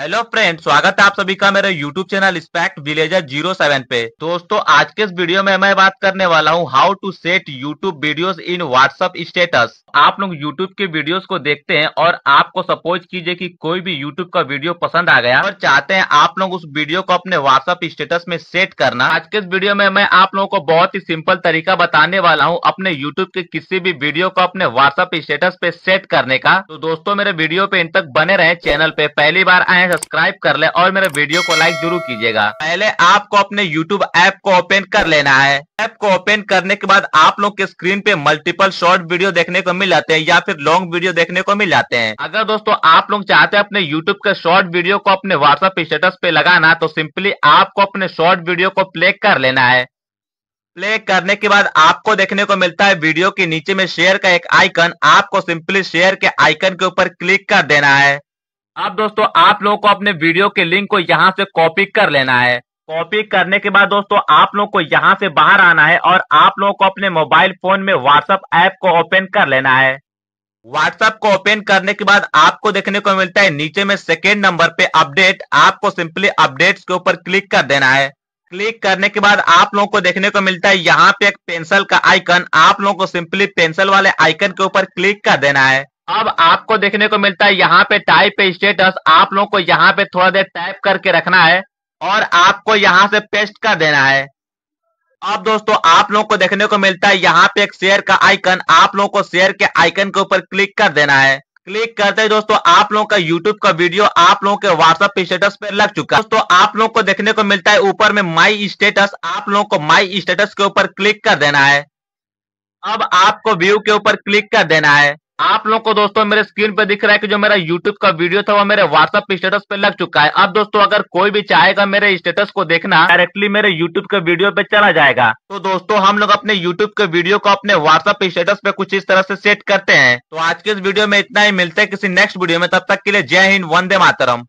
hello friend स्वागत है आप सभी का मेरे YouTube channel Spect Villager zero seven पे दोस्तों आज के इस वीडियो में मैं बात करने वाला हूँ how to set YouTube videos in WhatsApp status आप लोग यूट्यूब के वीडियोस को देखते हैं और आपको सपोज कीजिए कि कोई भी यूट्यूब का वीडियो पसंद आ गया और चाहते हैं आप लोग उस वीडियो को अपने व्हाट्सअप स्टेटस में सेट करना आज के इस वीडियो में मैं आप लोगों को बहुत ही सिंपल तरीका बताने वाला हूँ अपने यूट्यूब के किसी भी वीडियो को अपने व्हाट्सअप स्टेटस पे सेट करने का तो दोस्तों मेरे वीडियो पे इन तक बने रहे चैनल पे पहली बार आए चैनल सब्सक्राइब कर ले और मेरे वीडियो को लाइक जरूर कीजिएगा पहले आपको अपने यूट्यूब ऐप को ओपन कर लेना है ऐप को ओपन करने के बाद आप लोग के स्क्रीन पे मल्टीपल शॉर्ट वीडियो देखने को मिल जाते हैं या फिर लॉन्ग वीडियो देखने को मिल जाते हैं अगर दोस्तों आप लोग चाहते हैं अपने यूट्यूब के शॉर्ट वीडियो को अपने व्हाट्सएप स्टेटस पे लगाना तो सिंपली आपको अपने शॉर्ट वीडियो को प्ले कर लेना है प्ले करने के बाद आपको देखने को मिलता है वीडियो के नीचे में शेयर का एक आइकन आपको सिंपली शेयर के आइकन के ऊपर क्लिक कर देना है अब दोस्तों आप लोगों को अपने वीडियो के लिंक को यहाँ से कॉपी कर लेना है कॉपी करने के बाद दोस्तों आप लोगों को यहाँ से बाहर आना है और आप लोगों को अपने मोबाइल फोन में व्हाट्सएप ऐप को ओपन कर लेना है व्हाट्सएप को ओपन करने के बाद आपको देखने को मिलता है नीचे में सेकेंड नंबर पे अपडेट आपको सिंपली अपडेट के ऊपर क्लिक कर देना है क्लिक करने के बाद आप लोगों को देखने को मिलता है यहाँ पे एक पेंसिल का आइकन आप लोगों को सिंपली पेंसिल वाले आइकन के ऊपर क्लिक कर देना है अब आपको देखने को मिलता है यहाँ पे टाइप स्टेटस आप लोगों को यहाँ पे थोड़ा देर टाइप करके रखना है और आपको यहाँ से पेस्ट कर देना है अब दोस्तों आप लोगों को देखने को मिलता है यहाँ पे एक शेयर का आइकन आप लोगों को शेयर के आइकन के ऊपर क्लिक कर देना है क्लिक करते ही दोस्तों आप लोगों का यूट्यूब का वीडियो आप लोगों के व्हाट्सएप स्टेटस पे लग चुका है दोस्तों आप लोगों को देखने को मिलता है ऊपर में माई स्टेटस आप लोगों को माई स्टेटस के ऊपर क्लिक कर देना है अब आपको व्यू के ऊपर क्लिक कर देना है आप लोग को दोस्तों मेरे स्क्रीन पे दिख रहा है कि जो मेरा यूट्यूब का वीडियो था वो मेरे व्हाट्सअप स्टेटस पे लग चुका है अब दोस्तों अगर कोई भी चाहेगा मेरे स्टेटस को देखना डायरेक्टली मेरे यूट्यूब के वीडियो पे चला जाएगा तो दोस्तों हम लोग अपने यूट्यूब के वीडियो को अपने व्हाट्सअप स्टेटस पे कुछ इस तरह से सेट करते हैं तो आज के इस वीडियो में इतना ही मिलते हैं किसी नेक्स्ट वीडियो में तब तक के लिए जय हिंद वंदे मातरम